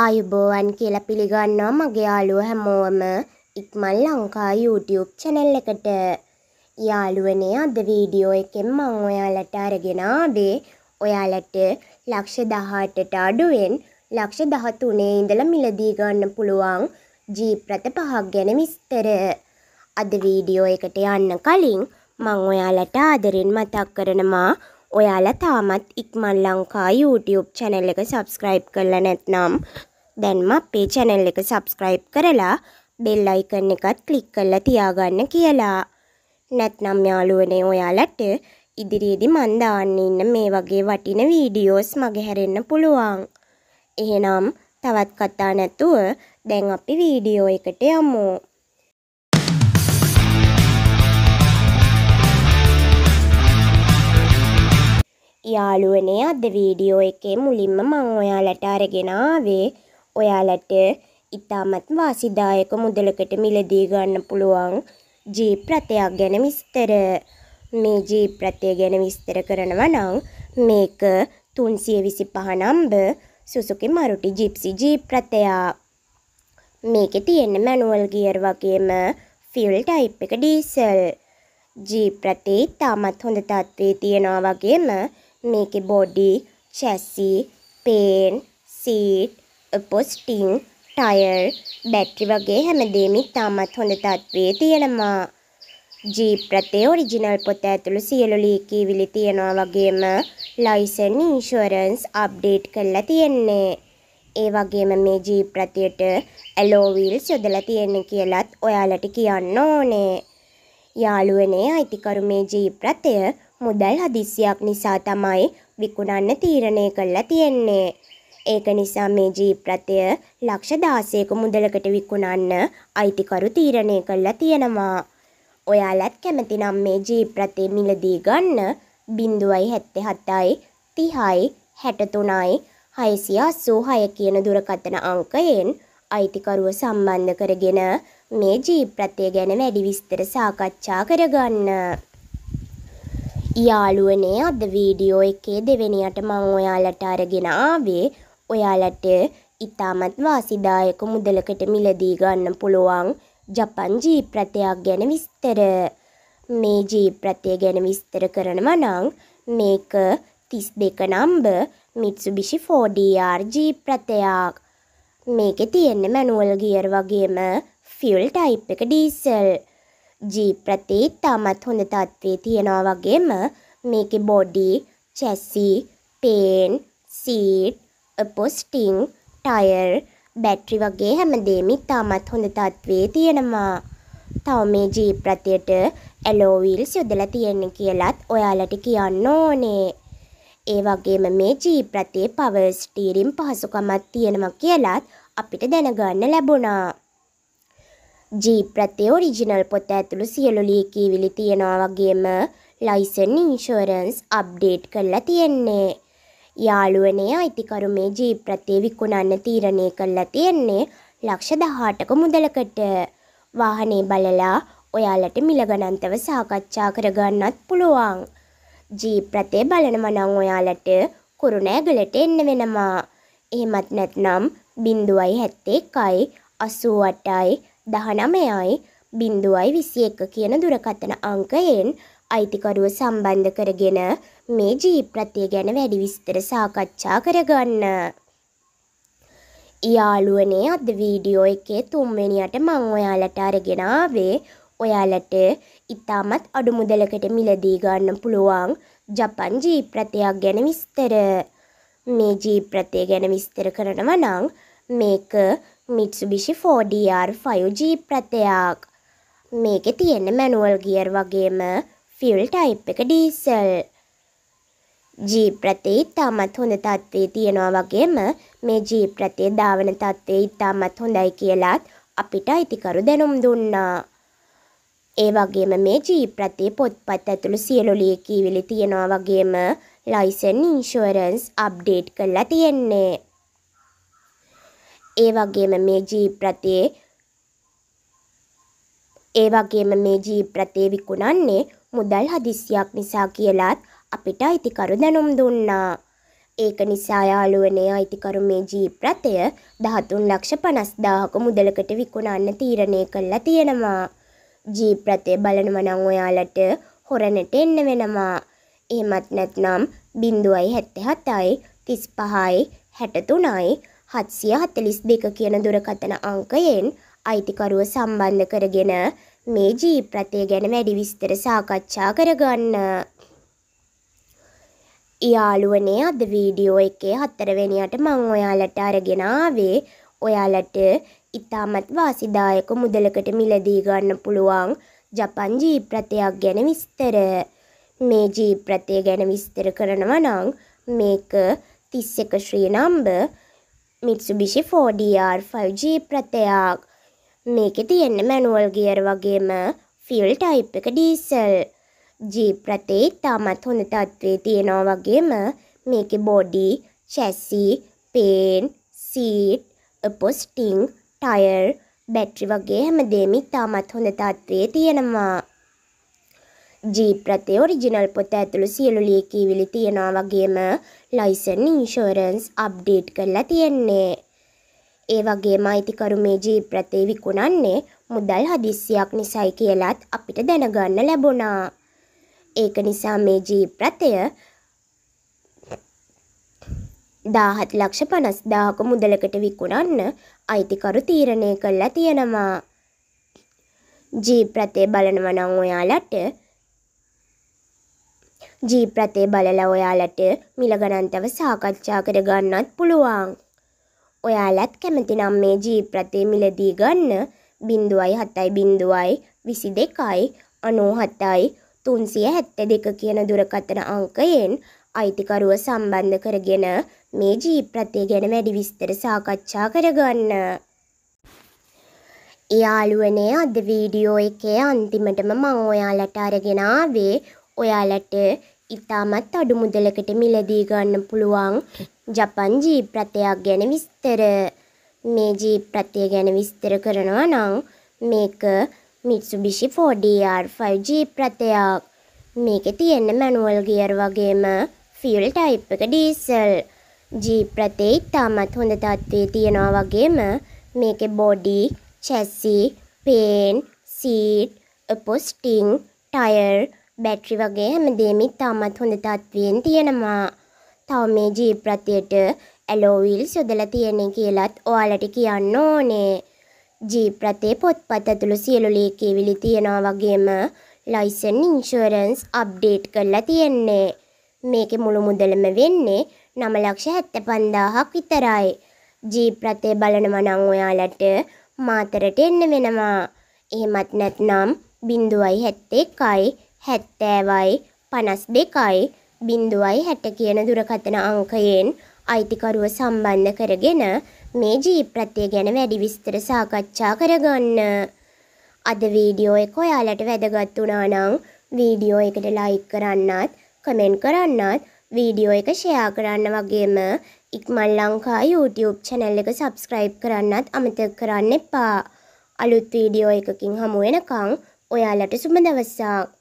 ආයුබෝවන් කියලා පිළිගන්නවා මගේ යාළුව හැමෝම ඉක්මන් ලංකා YouTube channel එකට. යාළුවනේ අද වීඩියෝ එකෙන් මම ඔයාලට අරගෙන ආවේ ඔයාලට ලක්ෂ 18ට අඩුවෙන් ලක්ෂ 13 ඉඳලා මිලදී ගන්න පුළුවන් ජීප් රථ පහක් ගැන විස්තර. අද වීඩියෝ එකට යන්න කලින් මම ඔයාලට ආදරෙන් මතක් කරනවා ඔයාලා තාමත් ඉක්මන් ලංකා YouTube channel එක subscribe කරලා නැත්නම් දැන්ම අපේ channel එක subscribe කරලා bell icon එකත් click කරලා තියාගන්න කියලා. නැත්නම් යාළුවනේ ඔයාලට ඉදිරියේදී මන් දාන්න ඉන්න මේ වගේ වටින වීඩියෝස් මගේ හැරෙන්න පුළුවන්. එහෙනම් තවත් කතා නැතුව දැන් අපි වීඩියෝ එකට යමු. යාළුවනේ අද වීඩියෝ එකේ මුලින්ම මම ඔයාලට අරගෙන ආවේ ඔයාලට ඉතාමත් වාසිදායක මුදලකට මිලදී ගන්න පුළුවන් ජීප් රථයක් ගැන විස්තර මේ ජීප් රථය ගැන විස්තර කරනවා නම් මේක 325 නම්බර් සුසුකි මරුටි ජිප්සි ජීප් රථයක් මේකේ තියෙන මැනුවල් ගියර් වගේම ෆියුල් ටයිප් එක ඩීසල් ජීප් රථේ ඉතාමත් හොඳ තත්ත්වයේ තියනවා වගේම මේකේ body, chassis, paint, seat, upholstering, tire, battery වගේ හැමදේම ඉතාමත් හොඳ තත්ත්වයේ තියෙනවා. ජීප් රථයේ ඔරිජිනල් පොත ඇතුළු සියලු ලීකීවිලි තියෙනවා වගේම ලයිසන් ඉන්ෂුරන්ස් අප්ඩේට් කරලා තියෙන්නේ. ඒ වගේම මේ ජීප් රථයට ඇලෝ වීල්ස් යොදලා තියෙන්නේ කියලත් ඔයාලට කියන්න ඕනේ. යාළුවනේ අයිතිකරු මේ ජීප්‍රතය මුදල් හදිස්සියක් නිසා තමයි විකුණන්න තීරණය කරලා තියෙන්නේ. ඒක නිසා මේ ජීප්‍රතය ලක්ෂ දාසයක මුදලකට විකුණන්න අයිතිකරු තීරණය කරලා තියෙනවා. ඔයාලත් කැමතිනම් මේ ජීප්‍රතය මිලදී ගන්න බිින්දුවයි හැත්තෙ හතයි තිහයි හැටතුනයි හයසිය අස්සූ හය කියන දුරකතන අංකයෙන් අයිතිකරුව සම්බන්ධ කරගෙන මේ ජීප්‍රත්‍යය ගැන වැඩි විස්තර සාකච්ඡා කරගන්න. යාළුවනේ අද වීඩියෝ එකේ දෙවෙනියට මං ඔයාලට අරගෙන ආවේ ඔයාලට ඉතාමත් වාසිදායක මුදලකට මිලදී ගන්න පුළුවන් ජපන් ජීප්‍රතයක් ගැන විස්තර. මේ ජීප්‍රතය ගැන විස්තර කරනවා නම් මේක 32 නම්බර් Mitsubishi 4DR ජීප්‍රතයක්. මේකේ තියෙන මැනුවල් ගියර් වගේම ෆියුල් ටයිප් එක ඩීසල්. ජීප් රථේ තාමත් හොඳ තත්ත්වයේ තියෙනවා වගේම මේකේ body, chassis, paint, seat, upholstering, tyre, battery වගේ හැමදේම ඉතාමත් හොඳ තත්ත්වයේ තියෙනවා. තව මේ ජීප් රථයට ඇලෝ වීල්ස් යොදලා තියෙන්නේ කියලත් ඔයාලට කියන්න ඕනේ. ඒ වගේම මේ ජීප් රථයේ පවර් ස්ටීරින් පහසුකමක් තියෙනවා කියලත් අපිට දැනගන්න ලැබුණා. ජීප්‍රතේ ඔරිජිනල් පොත ඇතුළු සියලු ලියකීවිලි තියෙනවා වගේම ලයිසන් ඉන්ශෝරන්ස් අප්ඩේට් කරලා තියෙන්නේ. යාළුවනේ අයිතිකරු මේ ජීප්‍රතේ විකුණන්න තීරණය කරලා තියෙන්නේ ලක්ෂ දහටක මුදලකට. වාහනේ බලලා ඔයාලට මිලගනන්තව සාකච්ඡා කරගන්නත් පුළුවන්. ජීප්‍රතේ බලනව නම් ඔයාලට කුරුණෑගලට එන්න වෙනවා. එහෙමත් නැත්නම් බිඳුවයි හැත්තේ එකයි අසූ අටයි දහනමයයි බින්දුවයි විසි එක්ක කියන දුරකථන අංකයෙන් අයිතිකරුව සම්බන්ධ කරගෙන මේ ජීප්‍රතිය ගැන වැඩි විස්තර සාකච්ඡා කරගන්න. යාළුවනේ අද වීඩියෝ එකේ තුන්වෙනියට මං ඔයාලට අරගෙන ආවේ ඔයාලට ඉතාමත් අඩු මුදලකට මිලදී ගන්න පුළුවන් ජපන් ජීප්‍රතයක් ගැන විස්තර. මේ ජීප්‍රතය ගැන විස්තර කරනවා නම් මේක මිට්සුබිෂි 4DR5 ජීප් ප්‍රතයක් මේකෙ තියෙන මැනුවල් ගියර් වගේම ෆිල් ටයිප් එක ඩීසල් ජීප් රථේ ඉතාමත් හොඳ තත්ත්වයේ තියෙනවා වගේම මේ ජීප් රථයේ ධාවන තත්ත්වයේ ඉතාමත් හොඳයි කියලාත් අපිට අයිතිකරු දැනුම් දුන්නා. ඒ වගේම මේ ජීප් රථයේ පොත්පත් ඇතුළු සියලු ලියකියවිලි තියෙනවා වගේම ලයිසන් ඉන්ෂුරන්ස් අප්ඩේට් කරලා තියෙන්නේ. ඒ වගේම මේ ජීප් රථයේ ඒ වගේම මේ ජීප් රථේ විකුණන්නේ මුදල් හදිස්සියක් නිසා කියලාත් අපිට අයිතිකරු දැනුම් දුන්නා. ඒක නිසා යාළුවනේ අයිතිකරු මේ ජීප් රථය 13 ලක්ෂ 50000ක මුදලකට විකුණන්න තීරණය කළා තියෙනවා. ජීප් රථය බලනවා නම් ඔයාලට හොරණට එන්න වෙනවා. එහෙමත් නැත්නම් 0.77යි 35යි 63යි හත්සිය හතලිස් දෙක කියන දුරකතන අංකයෙන් අයිතිකරුව සම්බන්ධ කරගෙන මේ ජීප් රථය ගැන වැඩි විස්තර සාකච්ඡා කරගන්න. යාළුවනේ අද වීඩියෝ එකේ හතරවෙනියට මං ඔයාලට අරගෙන ආවේ ඔයාලට ඉතාමත් වාසිදායක මුදලකට මිලදී ගන්න පුළුවන් ජපන් ජීප් රථයක් ගැන විස්තර. මේ ජීප් රථය ගැන විස්තර කරනවා නම් මේක 31 ශ්‍රී නම්බර් මිත්සුබිෂි 4DR 5G ප්‍රතයක් මේකෙ තියෙන්න මැනුවල් ගියර් වගේම ෆිල් ටයිප් එක ඩීසල් ජී ප්‍රතේ තාමත් හොඳ තත්ත්වේ තියෙනවා වගේම මේකෙ body chassis paint seat upholstering tyre battery වගේ හැමදේම තාමත් හොඳ තත්ත්වේ තියෙනවා ජීප් රථේ ඔරිජිනල් පොත ඇතුළු සියලු ලියකියවිලි තියෙනවා වගේම ලයිසන් ඉන්ෂුරන්ස් අප්ඩේට් කරලා තියෙන්නේ. ඒ වගේම අයිතිකරු මේ ජීප් රථේ විකුණන්නේ මුදල් හදිස්සියක් නිසයි කියලත් අපිට දැනගන්න ලැබුණා. ඒක නිසා මේ ජීප් රථය දාහත් ලක්ෂ පනස් දාහක මුදලකට විකුණන්න අයිතිකරු තීරණය කරලා තියෙනවා. ජීප් රථය බලනවනං ඔයාලට ජීප් රථේ බලලා ඔයාලට මිලගණන්තව සාකච්ඡා කරගන්නත් පුළුවන්. ඔයාලත් කැමතිනම් මේ ජීප් රථේ මිලදී ගන්න බින්දුවයි හතයි බින්දුවයි විසි දෙකයි අනෝ හතයි තුන්සිය හැත්ත දෙක කියන දුරකතන අංකයෙන් අයිතිකරුව සම්බන්ධ කරගෙන මේ ජීප් රථය ගැන වැඩි විස්තර සාකච්ඡා කරගන්න. යාළුවනේ අද වීඩියෝ එකේ අන්තිමටම මම ඔයාලට අරගෙන ආවේ ඔයාලට ඉතාමත් අඩු මුදලකට මිලදී ගන්න පුළුවන් ජපන් ජීප් රථයක් ගැන විස්තර. මේ ජීප් රථය ගැන විස්තර කරනවා නම් මේක මිත්සුබිෂි 4DR5 ජීප් රථයක්. මේකේ තියෙන මැනුවල් ගියර් වගේම ෆියල් ටයිප් එක ඩීසල්. ජීප් රථේ ඉතාමත් හොඳ තත්ත්වයේ තියෙනවා වගේම මේකේ body, chassis, paint, seat, upholstering, tyre battery වගේ හැමදේම තාමත් හොඳ තත්ත්වයෙන් තියෙනවා. තව මේ ජීප් රථයට ඇලෝවිල් යොදලා තියෙන්නේ කියලත් ඔයාලට කියන්න ඕනේ. ජීප් රථේ පොත්පත් ඇතුළු සියලු ලේකේවිලි තියනවා වගේම ලයිසන් ඉන්ෂුරන්ස් අප්ඩේට් කරලා තියෙන්නේ. මේකේ මුළු මුදලම වෙන්නේ 9,75,000ක් විතරයි. ජීප් රථේ බලනවා නම් ඔයාලට මාතරට එන්න වෙනවා. එහෙමත් නැත්නම් 0.71යි හැත්තෑවයි පනස් දෙකයි බින්දුවයි හැට කියන දුරකථන අංකයෙන් අයිතිකරුව සම්බන්ධ කරගෙන මේ ජීප්‍රත්තිය ගැන වැඩි විස්තර සාකච්ඡා කරගන්න. අද වීඩියෝ එක ඔයාලට වැදගත් වුණා නම් වීඩියෝ එකට ලයික් කරන්නත් කමෙන්ට් කරන්නත් වීඩියෝ එක ෂෙයා කරන්න වගේම ඉක්මන් ලංකා YouTube channel එක subscribe කරන්නත් අමතක කරන්න එපා. අලුත් වීඩියෝ එකකින් හමු වෙනකන් ඔයාලට සුබ දවසක්.